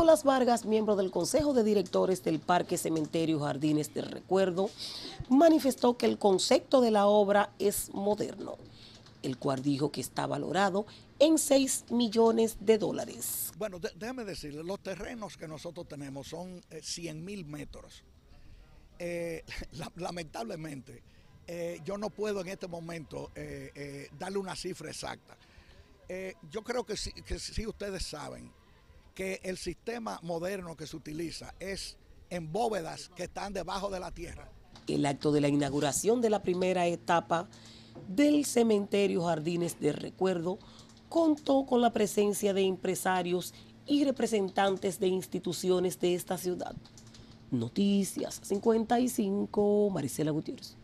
Nicolás Vargas, miembro del Consejo de Directores del Parque Cementerio Jardines del Recuerdo, manifestó que el concepto de la obra es moderno, el cual dijo que está valorado en 6 millones de dólares. Bueno, déjame decirle, los terrenos que nosotros tenemos son 100 eh, mil metros. Eh, lamentablemente, eh, yo no puedo en este momento darle una cifra exacta. yo creo que sí, que si ustedes saben, que el sistema moderno que se utiliza es en bóvedas que están debajo de la tierra. El acto de la inauguración de la primera etapa del cementerio Jardines de Recuerdo contó con la presencia de empresarios y representantes de instituciones de esta ciudad. Noticias 55, Marisela Gutiérrez.